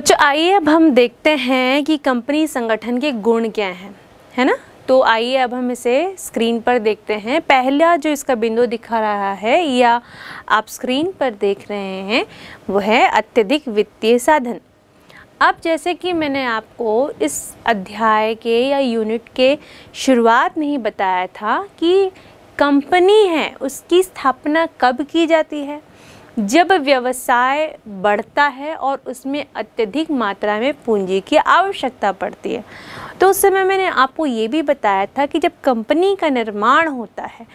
बच्चों आइए अब हम देखते हैं कि कंपनी संगठन के गुण क्या हैं है ना तो आइए अब हम इसे स्क्रीन पर देखते हैं पहला जो इसका बिंदु दिखा रहा है या आप स्क्रीन पर देख रहे हैं वो है अत्यधिक वित्तीय साधन अब जैसे कि मैंने आपको इस अध्याय के या यूनिट के शुरुआत में ही बताया था कि कंपनी है उसकी स्थापना कब की जाती है जब व्यवसाय बढ़ता है और उसमें अत्यधिक मात्रा में पूंजी की आवश्यकता पड़ती है तो उस समय मैंने आपको ये भी बताया था कि जब कंपनी का निर्माण होता है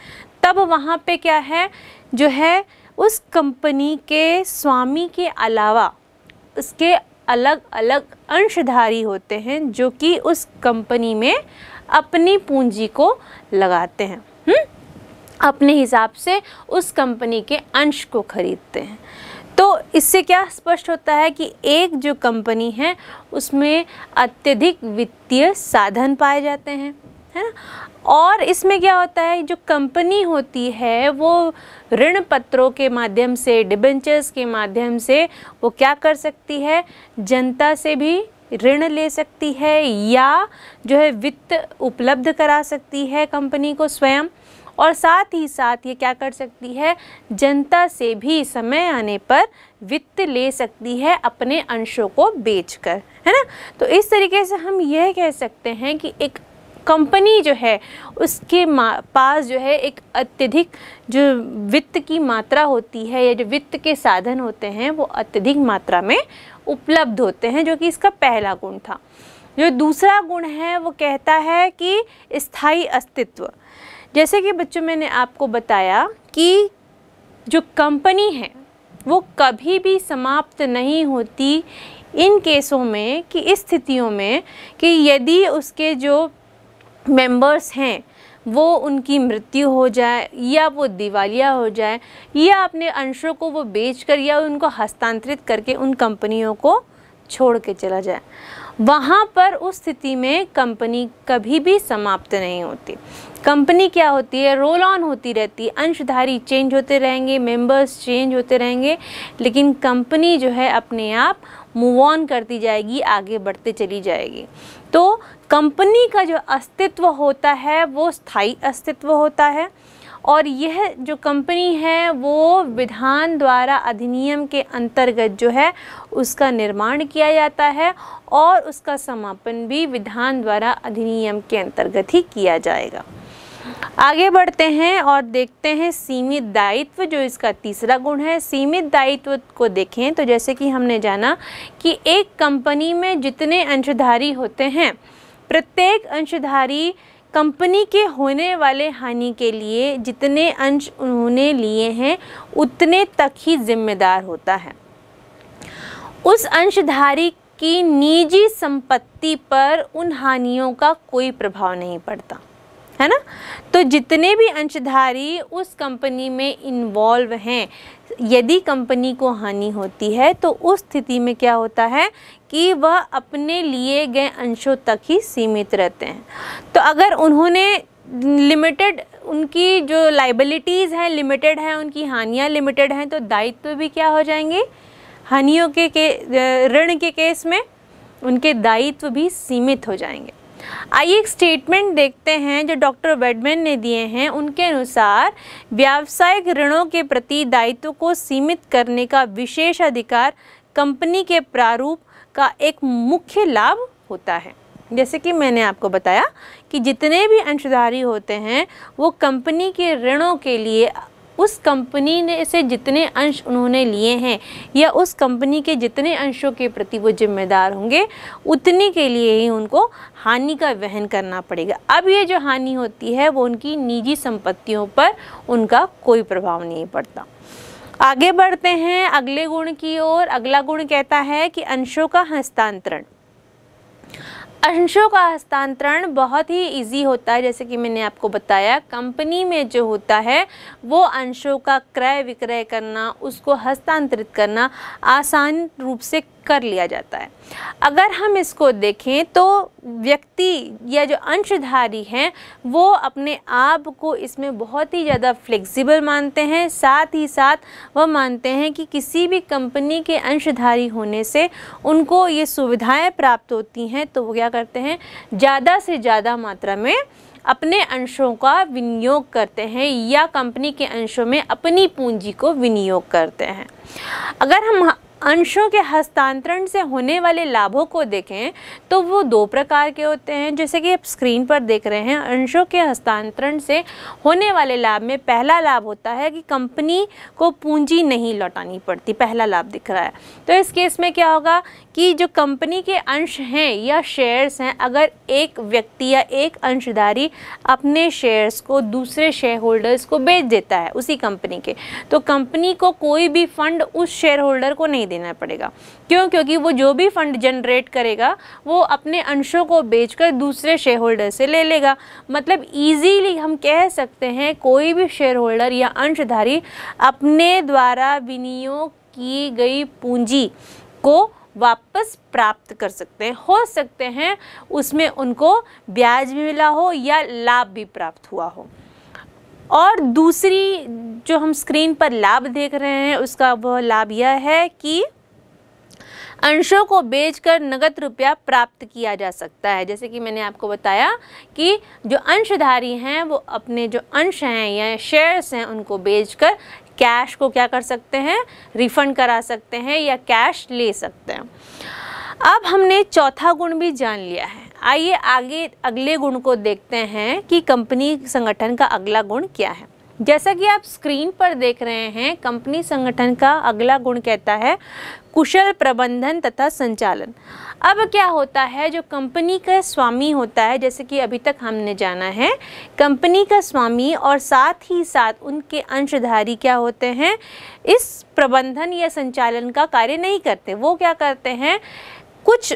तब वहाँ पे क्या है जो है उस कंपनी के स्वामी के अलावा उसके अलग अलग अंशधारी होते हैं जो कि उस कंपनी में अपनी पूंजी को लगाते हैं हुँ? हम्म? अपने हिसाब से उस कंपनी के अंश को खरीदते हैं तो इससे क्या स्पष्ट होता है कि एक जो कंपनी है उसमें अत्यधिक वित्तीय साधन पाए जाते हैं है ना और इसमें क्या होता है जो कंपनी होती है वो ऋण पत्रों के माध्यम से डिबेंचर्स के माध्यम से वो क्या कर सकती है जनता से भी ऋण ले सकती है या जो है वित्त उपलब्ध करा सकती है कंपनी को स्वयं और साथ ही साथ ये क्या कर सकती है जनता से भी समय आने पर वित्त ले सकती है अपने अंशों को बेचकर है ना तो इस तरीके से हम यह कह सकते हैं कि एक कंपनी जो है उसके पास जो है एक अत्यधिक जो वित्त की मात्रा होती है या जो वित्त के साधन होते हैं वो अत्यधिक मात्रा में उपलब्ध होते हैं जो कि इसका पहला गुण था जो दूसरा गुण है वो कहता है कि स्थायी अस्तित्व जैसे कि बच्चों मैंने आपको बताया कि जो कंपनी है वो कभी भी समाप्त नहीं होती इन केसों में कि इस स्थितियों में कि यदि उसके जो मेंबर्स हैं वो उनकी मृत्यु हो जाए या वो दिवालिया हो जाए या अपने अंशों को वो बेचकर या उनको हस्तांतरित करके उन कंपनियों को छोड़ के चला जाए वहाँ पर उस स्थिति में कंपनी कभी भी समाप्त नहीं होती कंपनी क्या होती है रोल ऑन होती रहती है अंशधारी चेंज होते रहेंगे मेंबर्स चेंज होते रहेंगे लेकिन कंपनी जो है अपने आप मूव ऑन करती जाएगी आगे बढ़ते चली जाएगी तो कंपनी का जो अस्तित्व होता है वो स्थायी अस्तित्व होता है और यह जो कंपनी है वो विधान द्वारा अधिनियम के अंतर्गत जो है उसका निर्माण किया जाता है और उसका समापन भी विधान द्वारा अधिनियम के अंतर्गत ही किया जाएगा आगे बढ़ते हैं और देखते हैं सीमित दायित्व जो इसका तीसरा गुण है सीमित दायित्व को देखें तो जैसे कि हमने जाना कि एक कंपनी में जितने अंशधारी होते हैं प्रत्येक अंशधारी कंपनी के होने वाले हानि के लिए जितने अंश उन्होंने लिए हैं उतने तक ही जिम्मेदार होता है उस अंशधारी की निजी संपत्ति पर उन हानियों का कोई प्रभाव नहीं पड़ता है ना तो जितने भी अंशधारी उस कंपनी में इन्वॉल्व हैं यदि कंपनी को हानि होती है तो उस स्थिति में क्या होता है कि वह अपने लिए गए अंशों तक ही सीमित रहते हैं तो अगर उन्होंने लिमिटेड उनकी जो लाइबिलिटीज़ हैं लिमिटेड हैं उनकी हानियाँ लिमिटेड हैं तो दायित्व तो भी क्या हो जाएंगे हानियों के, के ऋण के केस में उनके दायित्व भी सीमित हो जाएंगे आइए एक स्टेटमेंट देखते हैं जो डॉक्टर वेडमैन ने दिए हैं उनके अनुसार व्यावसायिक ऋणों के प्रति दायित्व को सीमित करने का विशेष अधिकार कंपनी के प्रारूप का एक मुख्य लाभ होता है जैसे कि मैंने आपको बताया कि जितने भी अंशधारी होते हैं वो कंपनी के ऋणों के लिए उस कंपनी ने से जितने अंश उन्होंने लिए हैं या उस कंपनी के जितने अंशों के प्रति वो जिम्मेदार होंगे उतने के लिए ही उनको हानि का वहन करना पड़ेगा अब ये जो हानि होती है वो उनकी निजी संपत्तियों पर उनका कोई प्रभाव नहीं पड़ता आगे बढ़ते हैं अगले गुण की ओर अगला गुण कहता है कि अंशों का हस्तांतरण अंशों का हस्तांतरण बहुत ही इजी होता है जैसे कि मैंने आपको बताया कंपनी में जो होता है वो अंशों का क्रय विक्रय करना उसको हस्तांतरित करना आसान रूप से कर लिया जाता है अगर हम इसको देखें तो व्यक्ति या जो अंशधारी हैं वो अपने आप को इसमें बहुत ही ज़्यादा फ्लेक्सिबल मानते हैं साथ ही साथ वह मानते हैं कि किसी भी कंपनी के अंशधारी होने से उनको ये सुविधाएं प्राप्त होती हैं तो वो क्या करते हैं ज़्यादा से ज़्यादा मात्रा में अपने अंशों का विनियोग करते हैं या कंपनी के अंशों में अपनी पूंजी को विनियोग करते हैं अगर हम अंशों के हस्तांतरण से होने वाले लाभों को देखें तो वो दो प्रकार के होते हैं जैसे कि आप स्क्रीन पर देख रहे हैं अंशों के हस्तांतरण से होने वाले लाभ में पहला लाभ होता है कि कंपनी को पूंजी नहीं लौटानी पड़ती पहला लाभ दिख रहा है तो इस केस में क्या होगा कि जो कंपनी के अंश हैं या शेयर्स हैं अगर एक व्यक्ति या एक अंशधारी अपने शेयर्स को दूसरे शेयर होल्डर्स को बेच देता है उसी कंपनी के तो कंपनी को कोई भी फंड उस शेयर होल्डर को नहीं नहीं देना पड़ेगा क्यों क्योंकि वो जो भी फंड जनरेट करेगा वो अपने अंशों को बेचकर दूसरे शेयर होल्डर से ले लेगा मतलब ईजीली हम कह सकते हैं कोई भी शेयर होल्डर या अंशधारी अपने द्वारा विनियोग की गई पूंजी को वापस प्राप्त कर सकते हैं हो सकते हैं उसमें उनको ब्याज भी मिला हो या लाभ भी प्राप्त हुआ हो और दूसरी जो हम स्क्रीन पर लाभ देख रहे हैं उसका वह लाभ यह है कि अंशों को बेचकर नगद रुपया प्राप्त किया जा सकता है जैसे कि मैंने आपको बताया कि जो अंशधारी हैं वो अपने जो अंश हैं या शेयर्स हैं उनको बेचकर कैश को क्या कर सकते हैं रिफ़ंड करा सकते हैं या कैश ले सकते हैं अब हमने चौथा गुण भी जान लिया है आइए आगे अगले गुण को देखते हैं कि कंपनी संगठन का अगला गुण क्या है जैसा कि आप स्क्रीन पर देख रहे हैं कंपनी संगठन का अगला गुण कहता है कुशल प्रबंधन तथा संचालन अब क्या होता है जो कंपनी का स्वामी होता है जैसे कि अभी तक हमने जाना है कंपनी का स्वामी और साथ ही साथ उनके अंशधारी क्या होते हैं इस प्रबंधन या संचालन का कार्य नहीं करते वो क्या करते हैं कुछ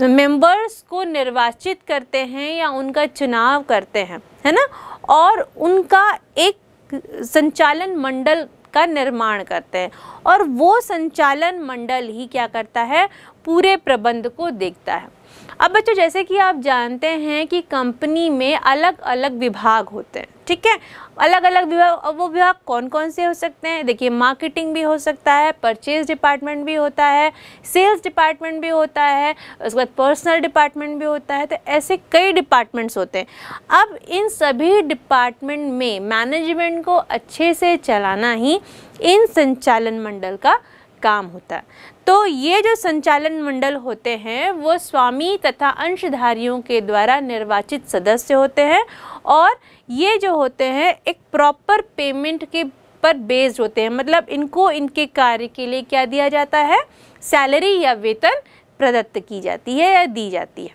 मेंबर्स को निर्वाचित करते हैं या उनका चुनाव करते हैं है ना और उनका एक संचालन मंडल का निर्माण करते हैं और वो संचालन मंडल ही क्या करता है पूरे प्रबंध को देखता है अब बच्चों जैसे कि आप जानते हैं कि कंपनी में अलग अलग विभाग होते हैं ठीक है अलग अलग विभाग और वो विभाग कौन कौन से हो सकते हैं देखिए मार्केटिंग भी हो सकता है परचेज डिपार्टमेंट भी होता है सेल्स डिपार्टमेंट भी होता है उसके बाद पर्सनल डिपार्टमेंट भी होता है तो ऐसे कई डिपार्टमेंट्स होते हैं अब इन सभी डिपार्टमेंट में मैनेजमेंट को अच्छे से चलाना ही इन संचालन मंडल का काम होता है तो ये जो संचालन मंडल होते हैं वो स्वामी तथा अंशधारियों के द्वारा निर्वाचित सदस्य होते हैं और ये जो होते हैं एक प्रॉपर पेमेंट के पर बेस्ड होते हैं मतलब इनको इनके कार्य के लिए क्या दिया जाता है सैलरी या वेतन प्रदत्त की जाती है या दी जाती है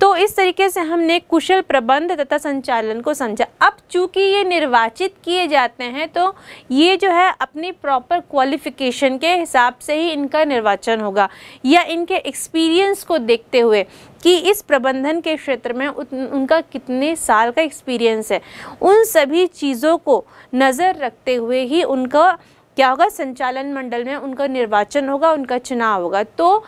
तो इस तरीके से हमने कुशल प्रबंध तथा संचालन को समझा अब चूंकि ये निर्वाचित किए जाते हैं तो ये जो है अपनी प्रॉपर क्वालिफिकेशन के हिसाब से ही इनका निर्वाचन होगा या इनके एक्सपीरियंस को देखते हुए कि इस प्रबंधन के क्षेत्र में उनका कितने साल का एक्सपीरियंस है उन सभी चीज़ों को नज़र रखते हुए ही उनका क्या होगा संचालन मंडल में उनका निर्वाचन होगा उनका चुनाव होगा तो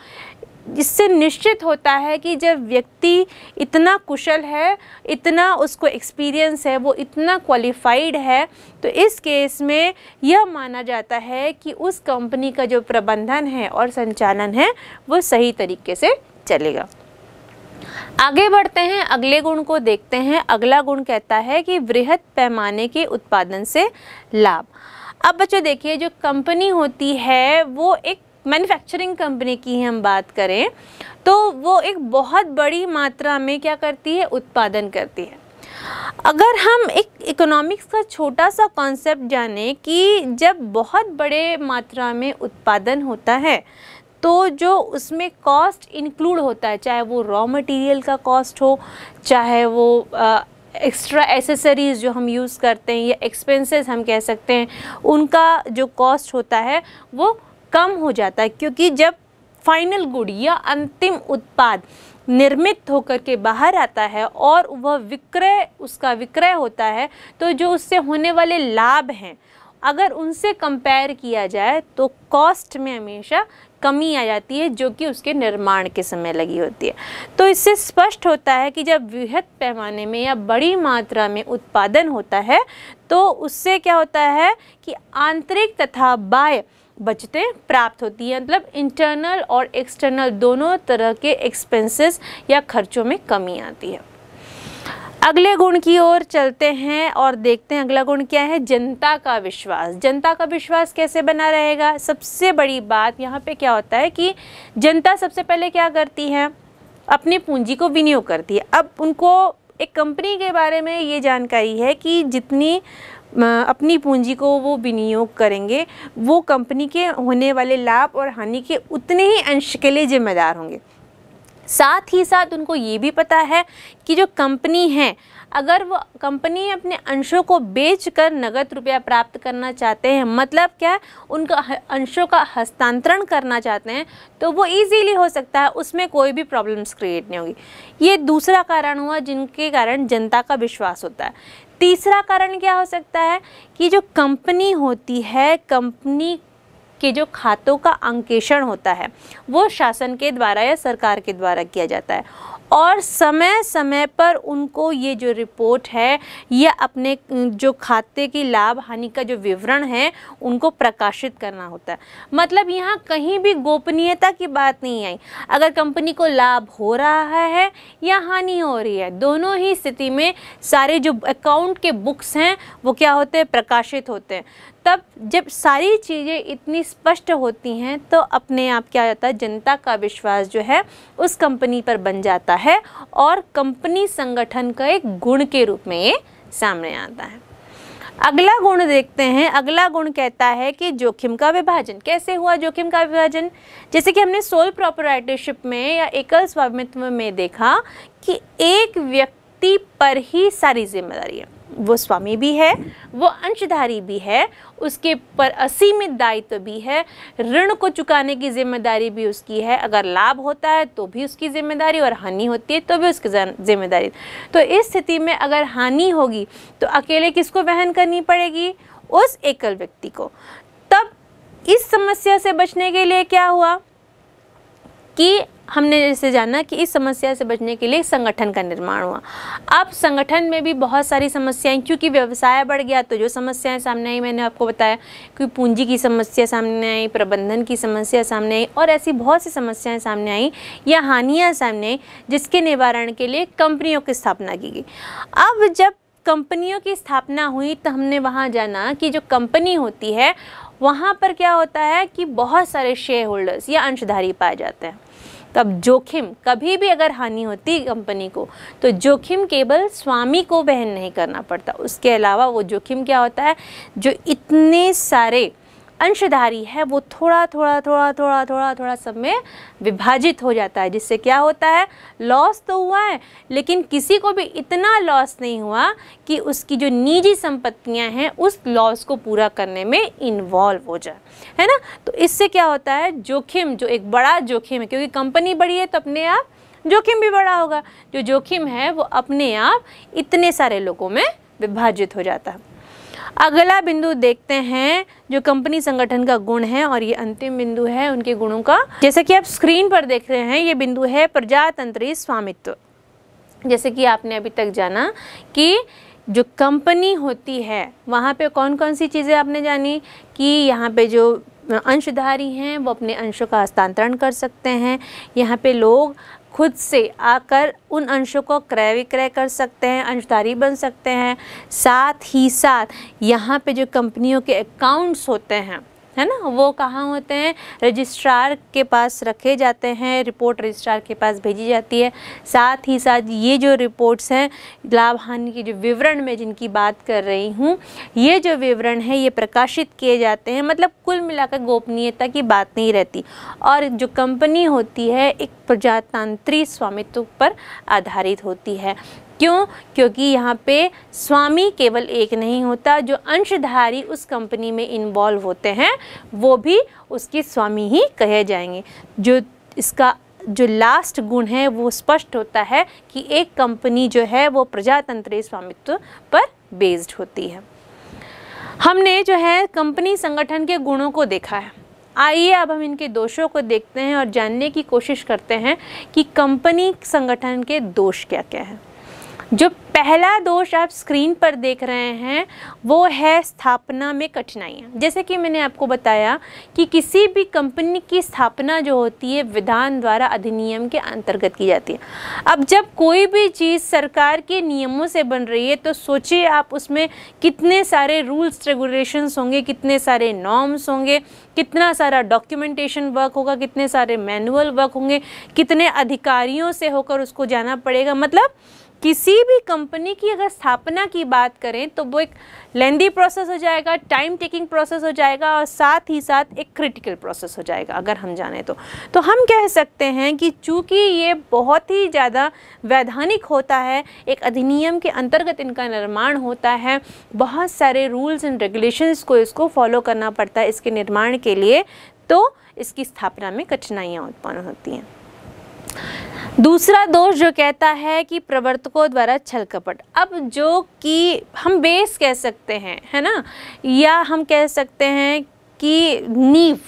इससे निश्चित होता है कि जब व्यक्ति इतना कुशल है इतना उसको एक्सपीरियंस है वो इतना क्वालिफाइड है तो इस केस में यह माना जाता है कि उस कंपनी का जो प्रबंधन है और संचालन है वो सही तरीके से चलेगा आगे बढ़ते हैं अगले गुण को देखते हैं अगला गुण कहता है कि वृहद पैमाने के उत्पादन से लाभ अब बच्चों देखिए जो कंपनी होती है वो एक मैन्युफैक्चरिंग कंपनी की हम बात करें तो वो एक बहुत बड़ी मात्रा में क्या करती है उत्पादन करती है अगर हम एक इकोनॉमिक्स का छोटा सा कॉन्सेप्ट जाने कि जब बहुत बड़े मात्रा में उत्पादन होता है तो जो उसमें कॉस्ट इंक्लूड होता है चाहे वो रॉ मटेरियल का कॉस्ट हो चाहे वो आ, एक्स्ट्रा एसेसरीज़ जो हम यूज़ करते हैं या एक्सपेंसेस हम कह सकते हैं उनका जो कॉस्ट होता है वो कम हो जाता है क्योंकि जब फाइनल गुड या अंतिम उत्पाद निर्मित होकर के बाहर आता है और वह विक्रय उसका विक्रय होता है तो जो उससे होने वाले लाभ हैं अगर उनसे कंपेयर किया जाए तो कॉस्ट में हमेशा कमी आ जाती है जो कि उसके निर्माण के समय लगी होती है तो इससे स्पष्ट होता है कि जब वृहद पैमाने में या बड़ी मात्रा में उत्पादन होता है तो उससे क्या होता है कि आंतरिक तथा बाह्य बचतें प्राप्त होती हैं मतलब इंटरनल और एक्सटर्नल दोनों तरह के एक्सपेंसेस या खर्चों में कमी आती है अगले गुण की ओर चलते हैं और देखते हैं अगला गुण क्या है जनता का विश्वास जनता का विश्वास कैसे बना रहेगा सबसे बड़ी बात यहाँ पे क्या होता है कि जनता सबसे पहले क्या करती है अपनी पूंजी को विनियोग करती है अब उनको एक कंपनी के बारे में ये जानकारी है कि जितनी अपनी पूंजी को वो विनियोग करेंगे वो कंपनी के होने वाले लाभ और हानि के उतने ही अंश के लिए जिम्मेदार होंगे साथ ही साथ उनको ये भी पता है कि जो कंपनी है अगर वो कंपनी अपने अंशों को बेचकर नगद रुपया प्राप्त करना चाहते हैं मतलब क्या उनका अंशों का हस्तांतरण करना चाहते हैं तो वो इजीली हो सकता है उसमें कोई भी प्रॉब्लम्स क्रिएट नहीं होगी ये दूसरा कारण हुआ जिनके कारण जनता का विश्वास होता है तीसरा कारण क्या हो सकता है कि जो कंपनी होती है कंपनी के जो खातों का अंकेषण होता है वो शासन के द्वारा या सरकार के द्वारा किया जाता है और समय समय पर उनको ये जो रिपोर्ट है या अपने जो खाते की लाभ हानि का जो विवरण है उनको प्रकाशित करना होता है मतलब यहाँ कहीं भी गोपनीयता की बात नहीं आई अगर कंपनी को लाभ हो रहा है या हानि हो रही है दोनों ही स्थिति में सारे जो अकाउंट के बुक्स हैं वो क्या होते हैं प्रकाशित होते हैं तब जब सारी चीज़ें इतनी स्पष्ट होती हैं तो अपने आप क्या जाता है जनता का विश्वास जो है उस कंपनी पर बन जाता है और कंपनी संगठन का एक गुण के रूप में ये सामने आता है अगला गुण देखते हैं अगला गुण कहता है कि जोखिम का विभाजन कैसे हुआ जोखिम का विभाजन जैसे कि हमने सोल प्रॉपराइटरशिप में या एकल स्वामित्व में देखा कि एक व्यक्ति पर ही सारी जिम्मेदारी है वो स्वामी भी है वो अंशधारी भी है उसके पर असीमित दायित्व तो भी है ऋण को चुकाने की जिम्मेदारी भी उसकी है अगर लाभ होता है तो भी उसकी जिम्मेदारी और हानि होती है तो भी उसकी जिम्मेदारी तो इस स्थिति में अगर हानि होगी तो अकेले किसको वहन करनी पड़ेगी उस एकल व्यक्ति को तब इस समस्या से बचने के लिए क्या हुआ कि हमने जैसे जाना कि इस समस्या से बचने के लिए संगठन का निर्माण हुआ अब संगठन में भी बहुत सारी समस्याएं क्योंकि व्यवसाय बढ़ गया तो जो समस्याएं सामने आई मैंने आपको बताया कि पूंजी की समस्या सामने आई प्रबंधन की समस्या सामने आई और ऐसी बहुत सी समस्याएं सामने आई या हानियाँ सामने आई जिसके निवारण के लिए कंपनियों की स्थापना की गई अब जब कंपनियों की स्थापना हुई तो हमने वहाँ जाना कि जो कंपनी होती है वहाँ पर क्या होता है कि बहुत सारे शेयर होल्डर्स या अंशधारी पाए जाते हैं तब जोखिम कभी भी अगर हानि होती कंपनी को तो जोखिम केवल स्वामी को बहन नहीं करना पड़ता उसके अलावा वो जोखिम क्या होता है जो इतने सारे अंशधारी है वो थोड़ा थोड़ा थोड़ा थोड़ा थोड़ा थोड़ा सब में विभाजित हो जाता है जिससे क्या होता है लॉस तो हुआ है लेकिन किसी को भी इतना लॉस नहीं हुआ कि उसकी जो निजी संपत्तियां हैं उस लॉस को पूरा करने में इन्वॉल्व हो जाए है ना तो इससे क्या होता है जोखिम जो एक बड़ा जोखिम है क्योंकि कंपनी बड़ी है तो अपने आप जोखिम भी बड़ा होगा जो जोखिम है वो अपने आप इतने सारे लोगों में विभाजित हो जाता है अगला बिंदु देखते हैं जो कंपनी संगठन का गुण है और ये अंतिम बिंदु है उनके गुणों का जैसे कि आप स्क्रीन पर देख रहे हैं ये बिंदु है प्रजातंत्री स्वामित्व जैसे कि आपने अभी तक जाना कि जो कंपनी होती है वहाँ पे कौन कौन सी चीज़ें आपने जानी कि यहाँ पे जो अंशधारी हैं वो अपने अंशों का हस्तांतरण कर सकते हैं यहाँ पे लोग खुद से आकर उन अंशों को क्रय विक्रय कर सकते हैं अंशधारी बन सकते हैं साथ ही साथ यहाँ पे जो कंपनियों के अकाउंट्स होते हैं है ना वो कहाँ होते हैं रजिस्ट्रार के पास रखे जाते हैं रिपोर्ट रजिस्ट्रार के पास भेजी जाती है साथ ही साथ ये जो रिपोर्ट्स हैं लाभ हानि के जो विवरण में जिनकी बात कर रही हूँ ये जो विवरण है ये प्रकाशित किए जाते हैं मतलब कुल मिलाकर गोपनीयता की बात नहीं रहती और जो कंपनी होती है एक प्रजातांत्रिक स्वामित्व पर आधारित होती है क्यों क्योंकि यहाँ पे स्वामी केवल एक नहीं होता जो अंशधारी उस कंपनी में इन्वॉल्व होते हैं वो भी उसके स्वामी ही कहे जाएंगे जो इसका जो लास्ट गुण है वो स्पष्ट होता है कि एक कंपनी जो है वो प्रजातंत्री स्वामित्व पर बेस्ड होती है हमने जो है कंपनी संगठन के गुणों को देखा है आइए अब हम इनके दोषों को देखते हैं और जानने की कोशिश करते हैं कि कंपनी संगठन के दोष क्या क्या हैं जो पहला दोष आप स्क्रीन पर देख रहे हैं वो है स्थापना में कठिनाइयाँ जैसे कि मैंने आपको बताया कि किसी भी कंपनी की स्थापना जो होती है विधान द्वारा अधिनियम के अंतर्गत की जाती है अब जब कोई भी चीज़ सरकार के नियमों से बन रही है तो सोचिए आप उसमें कितने सारे रूल्स रेगुलेशंस होंगे कितने सारे नॉर्म्स होंगे कितना सारा डॉक्यूमेंटेशन वर्क होगा कितने सारे मैनुअल वर्क होंगे कितने अधिकारियों से होकर उसको जाना पड़ेगा मतलब किसी भी कंपनी की अगर स्थापना की बात करें तो वो एक लेंदी प्रोसेस हो जाएगा टाइम टेकिंग प्रोसेस हो जाएगा और साथ ही साथ एक क्रिटिकल प्रोसेस हो जाएगा अगर हम जाने तो तो हम कह सकते हैं कि चूंकि ये बहुत ही ज़्यादा वैधानिक होता है एक अधिनियम के अंतर्गत इनका निर्माण होता है बहुत सारे रूल्स एंड रेगुलेशंस को इसको फॉलो करना पड़ता है इसके निर्माण के लिए तो इसकी स्थापना में कठिनाइयाँ उत्पन्न होती हैं दूसरा दोष जो कहता है कि प्रवर्तकों द्वारा छल कपट अब जो कि हम बेस कह सकते हैं है ना या हम कह सकते हैं कि नीव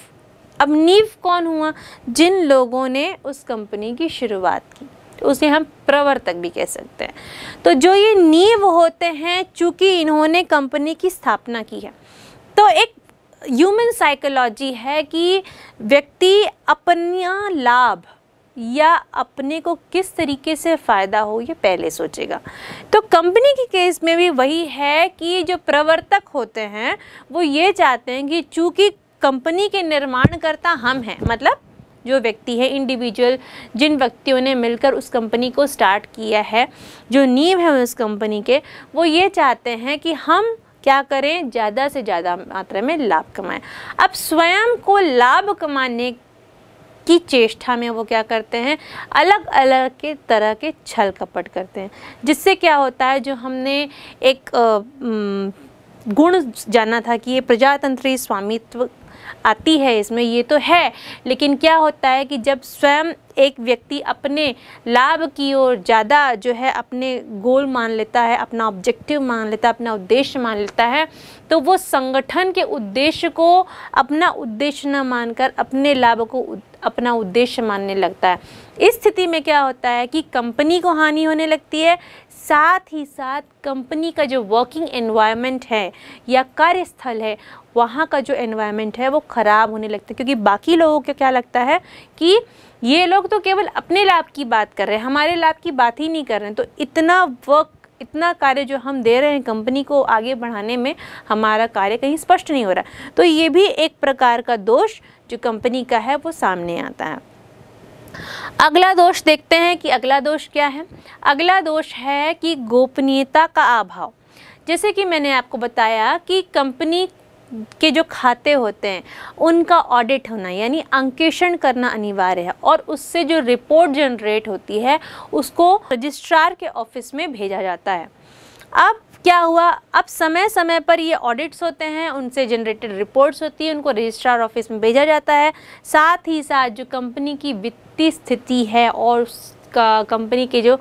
अब नीव कौन हुआ जिन लोगों ने उस कंपनी की शुरुआत की तो उसे हम प्रवर्तक भी कह सकते हैं तो जो ये नींव होते हैं चूँकि इन्होंने कंपनी की स्थापना की है तो एक ह्यूमन साइकोलॉजी है कि व्यक्ति अपना लाभ या अपने को किस तरीके से फ़ायदा हो ये पहले सोचेगा तो कंपनी के केस में भी वही है कि जो प्रवर्तक होते हैं वो ये चाहते हैं कि चूँकि कंपनी के निर्माणकर्ता हम हैं मतलब जो व्यक्ति है इंडिविजुअल जिन व्यक्तियों ने मिलकर उस कंपनी को स्टार्ट किया है जो नींव है उस कंपनी के वो ये चाहते हैं कि हम क्या करें ज़्यादा से ज़्यादा मात्रा में लाभ कमाएं अब स्वयं को लाभ कमाने की चेष्टा में वो क्या करते हैं अलग अलग के तरह के छल कपट करते हैं जिससे क्या होता है जो हमने एक गुण जाना था कि ये प्रजातंत्री स्वामित्व आती है इसमें ये तो है लेकिन क्या होता है कि जब स्वयं एक व्यक्ति अपने लाभ की ओर ज़्यादा जो है अपने गोल मान लेता है अपना ऑब्जेक्टिव मान लेता है अपना उद्देश्य मान लेता है तो वो संगठन के उद्देश्य को अपना उद्देश्य न मानकर अपने लाभ को अपना उद्देश्य मानने लगता है इस स्थिति में क्या होता है कि कंपनी को हानि होने लगती है साथ ही साथ कंपनी का जो वर्किंग एनवायरनमेंट है या कार्यस्थल है वहाँ का जो एनवायरनमेंट है वो ख़राब होने लगता है क्योंकि बाकी लोगों को क्या लगता है कि ये लोग तो केवल अपने लाभ की बात कर रहे हैं हमारे लाभ की बात ही नहीं कर रहे हैं तो इतना वर्क इतना कार्य जो हम दे रहे हैं कंपनी को आगे बढ़ाने में हमारा कार्य कहीं स्पष्ट नहीं हो रहा तो ये भी एक प्रकार का दोष जो कंपनी का है वो सामने आता है अगला दोष देखते हैं कि अगला दोष क्या है अगला दोष है कि गोपनीयता का अभाव जैसे कि मैंने आपको बताया कि कंपनी के जो खाते होते हैं उनका ऑडिट होना यानी अंकेषण करना अनिवार्य है और उससे जो रिपोर्ट जनरेट होती है उसको रजिस्ट्रार के ऑफिस में भेजा जाता है अब क्या हुआ अब समय समय पर ये ऑडिट्स होते हैं उनसे जनरेटेड रिपोर्ट्स होती है उनको रजिस्ट्रार ऑफिस में भेजा जाता है साथ ही साथ जो कंपनी की वित्तीय स्थिति है और कंपनी के जो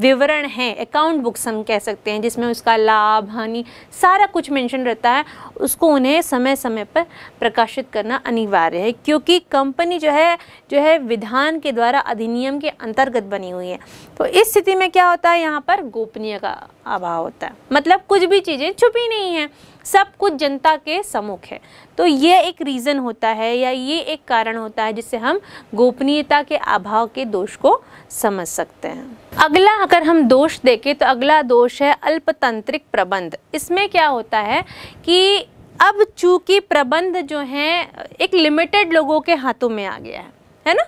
विवरण हैं अकाउंट बुक्स हम कह सकते हैं जिसमें उसका लाभ हानि सारा कुछ मेंशन रहता है उसको उन्हें समय समय पर प्रकाशित करना अनिवार्य है क्योंकि कंपनी जो है जो है विधान के द्वारा अधिनियम के अंतर्गत बनी हुई है तो इस स्थिति में क्या होता है यहाँ पर गोपनीय का अभाव होता है मतलब कुछ भी चीज़ें छुपी नहीं हैं सब कुछ जनता के सम्मुख है तो ये एक रीज़न होता है या ये एक कारण होता है जिससे हम गोपनीयता के अभाव के दोष को समझ सकते हैं अगला अगर हम दोष देखें तो अगला दोष है अल्पतंत्रिक प्रबंध इसमें क्या होता है कि अब चूंकि प्रबंध जो हैं एक लिमिटेड लोगों के हाथों में आ गया है है ना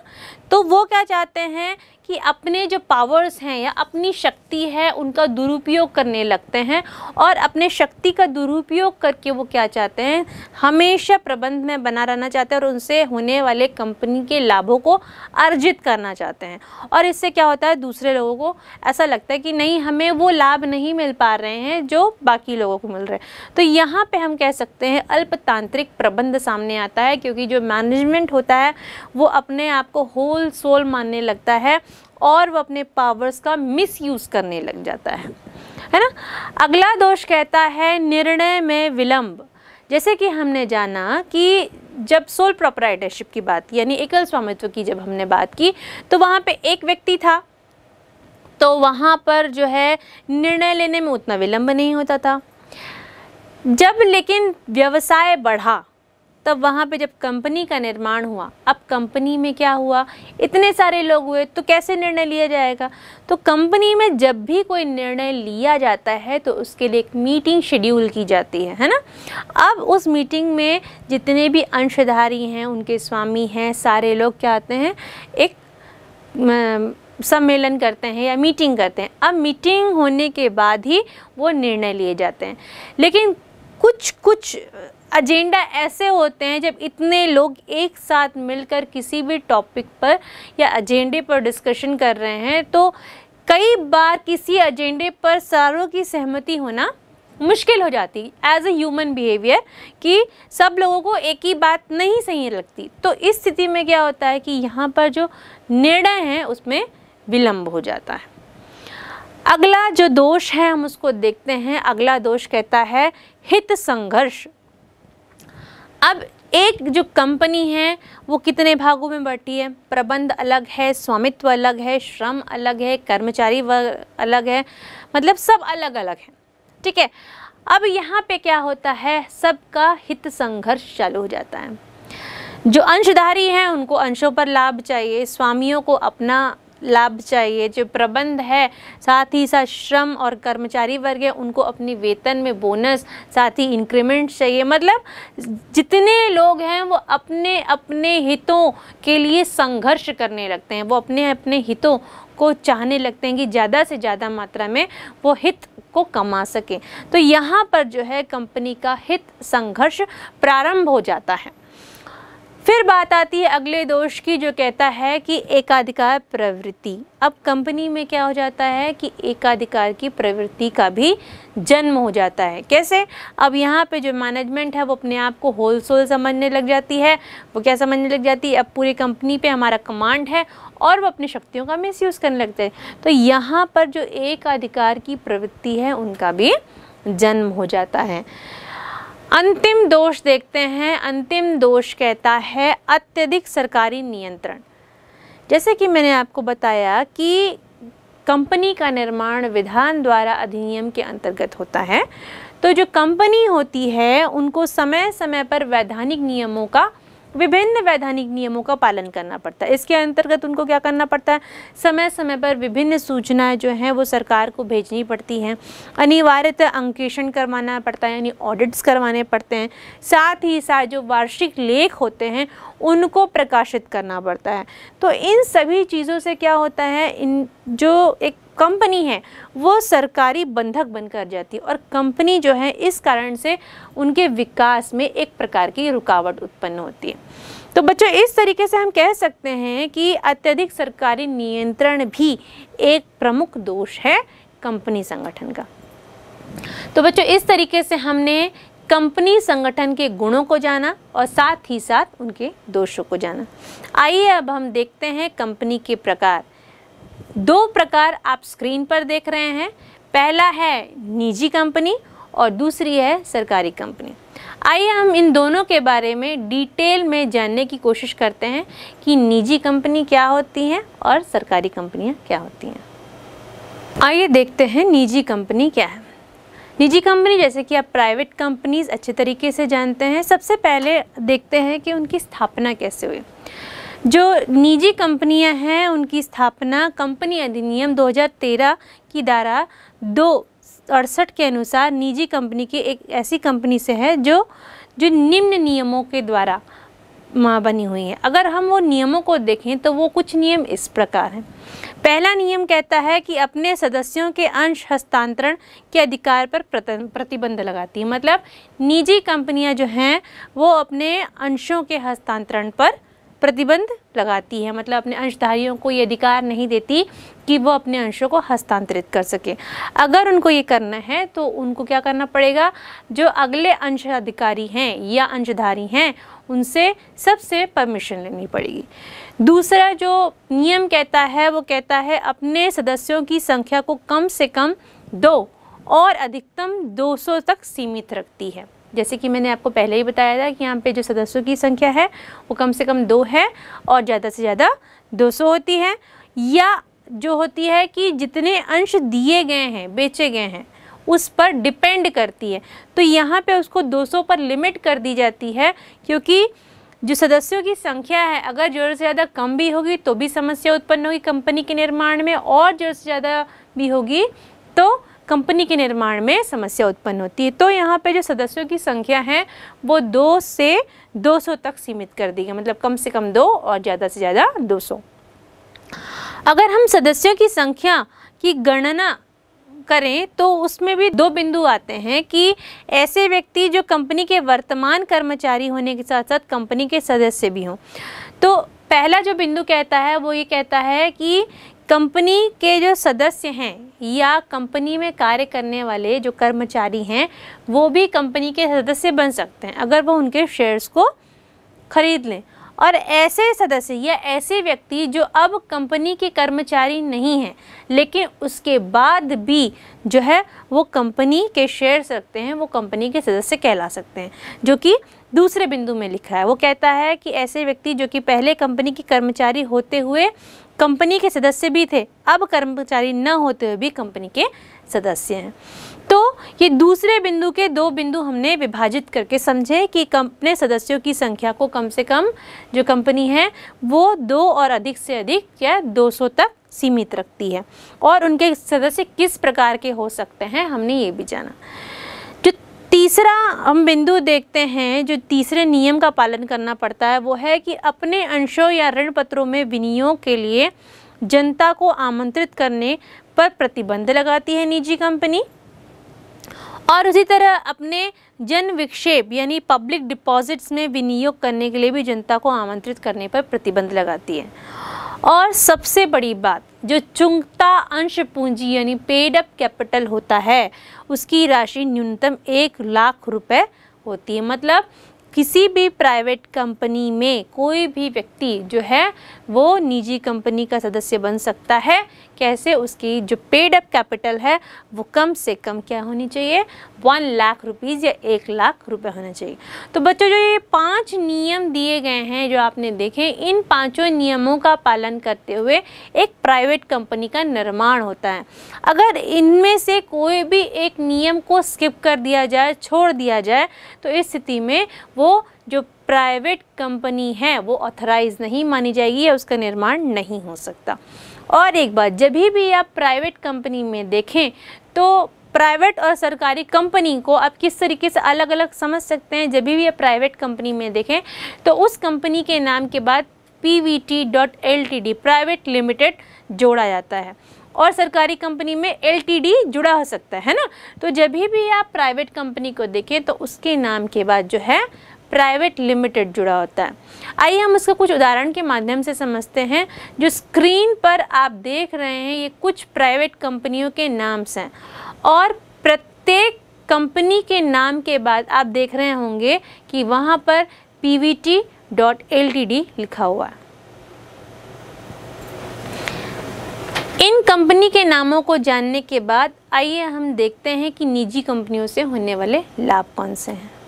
तो वो क्या चाहते हैं कि अपने जो पावर्स हैं या अपनी शक्ति है उनका दुरुपयोग करने लगते हैं और अपने शक्ति का दुरुपयोग करके वो क्या चाहते हैं हमेशा प्रबंध में बना रहना चाहते हैं और उनसे होने वाले कंपनी के लाभों को अर्जित करना चाहते हैं और इससे क्या होता है दूसरे लोगों को ऐसा लगता है कि नहीं हमें वो लाभ नहीं मिल पा रहे हैं जो बाकी लोगों को मिल रहे हैं तो यहाँ पर हम कह सकते हैं अल्पतांत्रिक प्रबंध सामने आता है क्योंकि जो मैनेजमेंट होता है वो अपने आप को होल सोल मानने लगता है और वो अपने पावर्स का मिसयूज़ करने लग जाता है है ना अगला दोष कहता है निर्णय में विलंब जैसे कि हमने जाना कि जब सोल प्रोपराइटरशिप की बात की यानी एकल स्वामित्व की जब हमने बात की तो वहाँ पे एक व्यक्ति था तो वहाँ पर जो है निर्णय लेने में उतना विलंब नहीं होता था जब लेकिन व्यवसाय बढ़ा तब वहाँ पे जब कंपनी का निर्माण हुआ अब कंपनी में क्या हुआ इतने सारे लोग हुए तो कैसे निर्णय लिया जाएगा तो कंपनी में जब भी कोई निर्णय लिया जाता है तो उसके लिए एक मीटिंग शेड्यूल की जाती है है ना अब उस मीटिंग में जितने भी अंशधारी हैं उनके स्वामी हैं सारे लोग क्या आते हैं एक सम्मेलन करते हैं या मीटिंग करते हैं अब मीटिंग होने के बाद ही वो निर्णय लिए जाते हैं लेकिन कुछ कुछ एजेंडा ऐसे होते हैं जब इतने लोग एक साथ मिलकर किसी भी टॉपिक पर या एजेंडे पर डिस्कशन कर रहे हैं तो कई बार किसी एजेंडे पर सारों की सहमति होना मुश्किल हो जाती एज ए ह्यूमन बिहेवियर कि सब लोगों को एक ही बात नहीं सही लगती तो इस स्थिति में क्या होता है कि यहाँ पर जो निर्णय है उसमें विलंब हो जाता है अगला जो दोष है हम उसको देखते हैं अगला दोष कहता है हित संघर्ष अब एक जो कंपनी है वो कितने भागों में बढ़ती है प्रबंध अलग है स्वामित्व अलग है श्रम अलग है कर्मचारी व अलग है मतलब सब अलग अलग है ठीक है अब यहाँ पे क्या होता है सबका हित संघर्ष चालू हो जाता है जो अंशधारी हैं उनको अंशों पर लाभ चाहिए स्वामियों को अपना लाभ चाहिए जो प्रबंध है साथ ही साथ श्रम और कर्मचारी वर्ग है उनको अपनी वेतन में बोनस साथ ही इंक्रीमेंट चाहिए मतलब जितने लोग हैं वो अपने अपने हितों के लिए संघर्ष करने लगते हैं वो अपने अपने हितों को चाहने लगते हैं कि ज़्यादा से ज़्यादा मात्रा में वो हित को कमा सके तो यहाँ पर जो है कंपनी का हित संघर्ष प्रारंभ हो जाता है फिर बात आती है अगले दोष की जो कहता है कि एकाधिकार प्रवृत्ति अब कंपनी में क्या हो जाता है कि एकाधिकार की प्रवृत्ति का भी जन्म हो जाता है कैसे अब यहाँ पे जो मैनेजमेंट है वो अपने आप को सोल समझने लग जाती है वो क्या समझने लग जाती है अब पूरी कंपनी पे हमारा कमांड है और वो अपनी शक्तियों का मिस यूज़ करने लगते हैं तो यहाँ पर जो एकाधिकार की प्रवृत्ति है उनका भी जन्म हो जाता है अंतिम दोष देखते हैं अंतिम दोष कहता है अत्यधिक सरकारी नियंत्रण जैसे कि मैंने आपको बताया कि कंपनी का निर्माण विधान द्वारा अधिनियम के अंतर्गत होता है तो जो कंपनी होती है उनको समय समय पर वैधानिक नियमों का विभिन्न वैधानिक नियमों का पालन करना पड़ता है इसके अंतर्गत उनको क्या करना पड़ता है समय समय पर विभिन्न सूचनाएं जो हैं वो सरकार को भेजनी पड़ती हैं अनिवार्यतः अंकेशन करवाना पड़ता है यानी ऑडिट्स करवाने पड़ते हैं साथ ही साथ जो वार्षिक लेख होते हैं उनको प्रकाशित करना पड़ता है तो इन सभी चीज़ों से क्या होता है इन जो एक कंपनी है वो सरकारी बंधक बनकर जाती है और कंपनी जो है इस कारण से उनके विकास में एक प्रकार की रुकावट उत्पन्न होती है तो बच्चों इस तरीके से हम कह सकते हैं कि अत्यधिक सरकारी नियंत्रण भी एक प्रमुख दोष है कंपनी संगठन का तो बच्चों इस तरीके से हमने कंपनी संगठन के गुणों को जाना और साथ ही साथ उनके दोषों को जाना आइए अब हम देखते हैं कंपनी के प्रकार दो प्रकार आप स्क्रीन पर देख रहे हैं पहला है निजी कंपनी और दूसरी है सरकारी कंपनी आइए हम इन दोनों के बारे में डिटेल में जानने की कोशिश करते हैं कि निजी कंपनी क्या होती हैं और सरकारी कंपनियां क्या होती हैं आइए देखते हैं निजी कंपनी क्या है निजी कंपनी जैसे कि आप प्राइवेट कंपनीज अच्छे तरीके से जानते हैं सबसे पहले देखते हैं कि उनकी स्थापना कैसे हुई जो निजी कंपनियां हैं उनकी स्थापना कंपनी अधिनियम 2013 की धारा दो अड़सठ के अनुसार निजी कंपनी की एक ऐसी कंपनी से है जो जो निम्न नियमों के द्वारा माँ बनी हुई है अगर हम वो नियमों को देखें तो वो कुछ नियम इस प्रकार हैं पहला नियम कहता है कि अपने सदस्यों के अंश हस्तांतरण के अधिकार पर प्रतिबंध लगाती है मतलब निजी कंपनियां जो हैं वो अपने अंशों के हस्तांतरण पर प्रतिबंध लगाती है मतलब अपने अंशधारियों को ये अधिकार नहीं देती कि वो अपने अंशों को हस्तांतरित कर सकें अगर उनको ये करना है तो उनको क्या करना पड़ेगा जो अगले अंश अधिकारी हैं या अंशधारी हैं उनसे सबसे परमिशन लेनी पड़ेगी दूसरा जो नियम कहता है वो कहता है अपने सदस्यों की संख्या को कम से कम दो और अधिकतम 200 तक सीमित रखती है जैसे कि मैंने आपको पहले ही बताया था कि यहाँ पे जो सदस्यों की संख्या है वो कम से कम दो है और ज़्यादा से ज़्यादा 200 होती है या जो होती है कि जितने अंश दिए गए हैं बेचे गए हैं उस पर डिपेंड करती है तो यहाँ पे उसको 200 पर लिमिट कर दी जाती है क्योंकि जो सदस्यों की संख्या है अगर ज़रूरत से ज़्यादा कम भी होगी तो भी समस्या उत्पन्न होगी कंपनी के निर्माण में और ज़रूरत से ज़्यादा भी होगी तो कंपनी के निर्माण में समस्या उत्पन्न होती है तो यहाँ पे जो सदस्यों की संख्या है वो दो से 200 तक सीमित कर दी गई मतलब कम से कम दो और ज़्यादा से ज़्यादा 200 अगर हम सदस्यों की संख्या की गणना करें तो उसमें भी दो बिंदु आते हैं कि ऐसे व्यक्ति जो कंपनी के वर्तमान कर्मचारी होने के साथ साथ कंपनी के सदस्य भी हों तो पहला जो बिंदु कहता है वो ये कहता है कि कंपनी के जो सदस्य हैं या कंपनी में कार्य करने वाले जो कर्मचारी हैं वो भी कंपनी के सदस्य बन सकते हैं अगर वो उनके शेयर्स को खरीद लें और ऐसे सदस्य या ऐसे व्यक्ति जो अब कंपनी के कर्मचारी नहीं हैं लेकिन उसके बाद भी जो है वो कंपनी के शेयर्स रखते हैं वो कंपनी के सदस्य कहला सकते हैं जो कि दूसरे बिंदु में लिखा है वो कहता है कि ऐसे व्यक्ति जो कि पहले कंपनी के कर्मचारी होते हुए कंपनी के सदस्य भी थे अब कर्मचारी न होते हुए भी कंपनी के सदस्य हैं तो ये दूसरे बिंदु के दो बिंदु हमने विभाजित करके समझे कि अपने सदस्यों की संख्या को कम से कम जो कंपनी है वो दो और अधिक से अधिक या 200 तक सीमित रखती है और उनके सदस्य किस प्रकार के हो सकते हैं हमने ये भी जाना जो तीसरा हम बिंदु देखते हैं जो तीसरे नियम का पालन करना पड़ता है वो है कि अपने अंशों या ऋण पत्रों में विनियोग के लिए जनता को आमंत्रित करने पर प्रतिबंध लगाती है निजी कंपनी और उसी तरह अपने जन विक्षेप यानी पब्लिक डिपॉजिट्स में विनियोग करने के लिए भी जनता को आमंत्रित करने पर प्रतिबंध लगाती है और सबसे बड़ी बात जो चुंगता अंश पूंजी यानी पेड अप कैपिटल होता है उसकी राशि न्यूनतम एक लाख रुपए होती है मतलब किसी भी प्राइवेट कंपनी में कोई भी व्यक्ति जो है वो निजी कंपनी का सदस्य बन सकता है कैसे उसकी जो पेड अप कैपिटल है वो कम से कम क्या होनी चाहिए वन लाख रुपीज़ या एक लाख रुपए होना चाहिए तो बच्चों जो ये पांच नियम दिए गए हैं जो आपने देखे इन पांचों नियमों का पालन करते हुए एक प्राइवेट कंपनी का निर्माण होता है अगर इनमें से कोई भी एक नियम को स्किप कर दिया जाए छोड़ दिया जाए तो इस स्थिति में वो जो प्राइवेट कंपनी है वो ऑथराइज नहीं मानी जाएगी या उसका निर्माण नहीं हो सकता और एक बात जब भी आप प्राइवेट कंपनी में देखें तो प्राइवेट और सरकारी कंपनी को आप किस तरीके से अलग अलग समझ सकते हैं जब भी आप प्राइवेट कंपनी में देखें तो उस कंपनी के नाम के बाद पी प्राइवेट लिमिटेड जोड़ा जाता है और सरकारी कंपनी में डी जुड़ा हो सकता है ना तो जब भी आप प्राइवेट कंपनी को देखें तो उसके नाम के बाद जो है प्राइवेट लिमिटेड जुड़ा होता है आइए हम इसका कुछ उदाहरण के माध्यम से समझते हैं जो स्क्रीन पर आप देख रहे हैं ये कुछ प्राइवेट कंपनियों के नाम्स हैं और प्रत्येक कंपनी के नाम के बाद आप देख रहे होंगे कि वहाँ पर पी डॉट एल लिखा हुआ है इन कंपनी के नामों को जानने के बाद आइए हम देखते हैं कि निजी कंपनियों से होने वाले लाभ कौन से हैं